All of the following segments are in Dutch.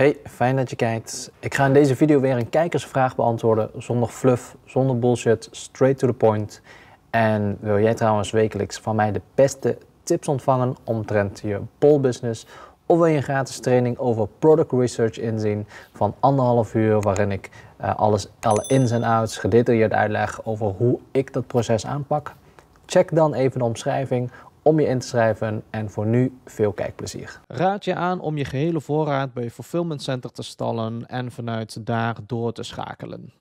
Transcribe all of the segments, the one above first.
Hey, fijn dat je kijkt. Ik ga in deze video weer een kijkersvraag beantwoorden zonder fluff, zonder bullshit, straight to the point. En wil jij trouwens wekelijks van mij de beste tips ontvangen omtrent je business? Of wil je een gratis training over product research inzien van anderhalf uur waarin ik eh, alles, alle ins en outs gedetailleerd uitleg over hoe ik dat proces aanpak? Check dan even de omschrijving om je in te schrijven en voor nu veel kijkplezier. Raad je aan om je gehele voorraad bij Fulfillment Center te stallen en vanuit daar door te schakelen.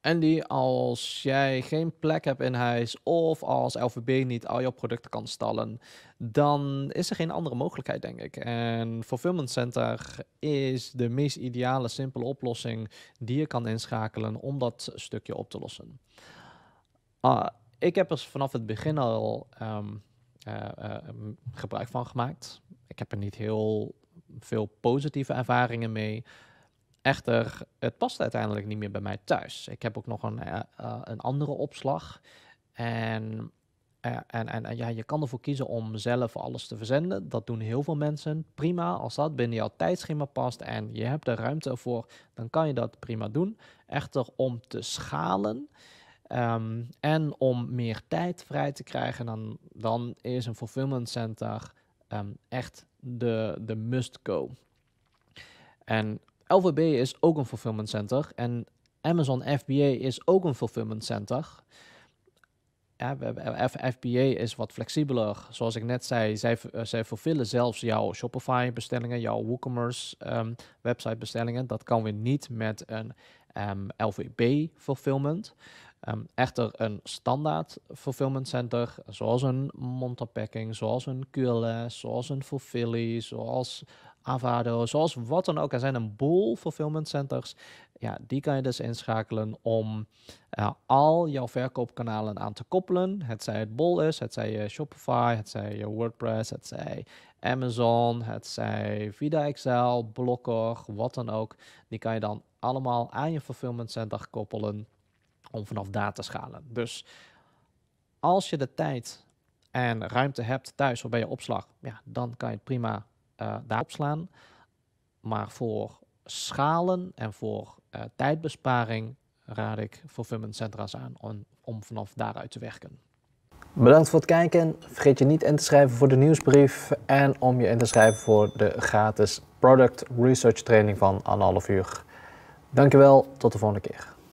Andy, als jij geen plek hebt in huis of als LVB niet al jouw producten kan stallen, dan is er geen andere mogelijkheid, denk ik. En Fulfillment Center is de meest ideale, simpele oplossing die je kan inschakelen om dat stukje op te lossen. Ah ik heb er vanaf het begin al ehm, eh, eh, gebruik van gemaakt. Ik heb er niet heel veel positieve ervaringen mee. Echter, het past uiteindelijk niet meer bij mij thuis. Ik heb ook nog een, eh, een andere opslag. En, en, en, en, ja, je kan ervoor kiezen om zelf alles te verzenden. Dat doen heel veel mensen. Prima, als dat binnen jouw tijdschema past en je hebt er ruimte voor, dan kan je dat prima doen. Echter, om te schalen, Ehm, en om meer tijd vrij te krijgen, dan, dan is een fulfillment center ehm, echt de, de must-go. En LVB is ook een fulfillment center en Amazon FBA is ook een fulfillment center. Ja, eh, FBA is wat flexibeler. Zoals ik net zei, zij, eh, zij vervullen zelfs jouw Shopify-bestellingen, jouw WooCommerce-website-bestellingen. Ehm, dat kan weer niet met een LVB-fulfillment. Ehm, echter, een standaard fulfillment center, zoals een Montapacking, zoals een QLS, zoals een Fulfilly, zoals Avado, zoals wat dan ook. Er zijn een boel fulfillment centers. Ja, die kan je dus inschakelen om eh, al jouw verkoopkanalen aan te koppelen. Het zij het Bol is, het zij je Shopify, het zij je WordPress, het zij Amazon, het zij Vida Excel, Blokker, wat dan ook. Die kan je dan allemaal aan je fulfillment center koppelen om vanaf daar te schalen. Dus als je de tijd en ruimte hebt thuis of bij je opslag, ja, dan kan je het prima uh, eh, daar opslaan. Maar voor schalen en voor eh, tijdbesparing raad ik fulfillment centra's aan om, om vanaf daaruit te werken. Bedankt voor het kijken. Vergeet je niet in te schrijven voor de nieuwsbrief en om je in te schrijven voor de gratis product research training van anderhalf uur. Dankjewel, tot de volgende keer.